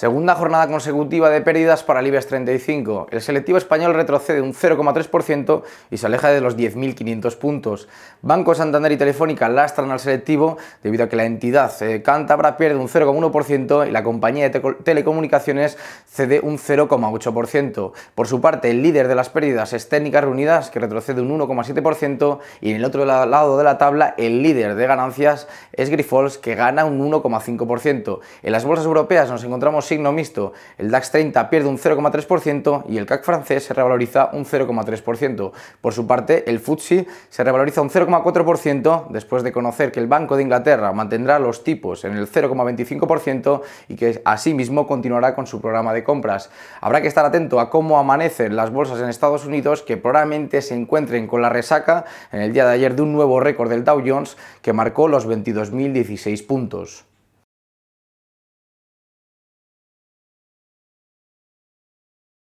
Segunda jornada consecutiva de pérdidas para el 35. El selectivo español retrocede un 0,3% y se aleja de los 10.500 puntos. Banco Santander y Telefónica lastran al selectivo debido a que la entidad eh, cántabra pierde un 0,1% y la compañía de telecomunicaciones cede un 0,8%. Por su parte, el líder de las pérdidas es Técnicas Reunidas, que retrocede un 1,7% y en el otro lado de la tabla, el líder de ganancias es Grifols, que gana un 1,5%. En las bolsas europeas nos encontramos signo mixto. El DAX 30 pierde un 0,3% y el CAC francés se revaloriza un 0,3%. Por su parte, el FTSE se revaloriza un 0,4% después de conocer que el Banco de Inglaterra mantendrá los tipos en el 0,25% y que asimismo continuará con su programa de compras. Habrá que estar atento a cómo amanecen las bolsas en Estados Unidos que probablemente se encuentren con la resaca en el día de ayer de un nuevo récord del Dow Jones que marcó los 22.016 puntos.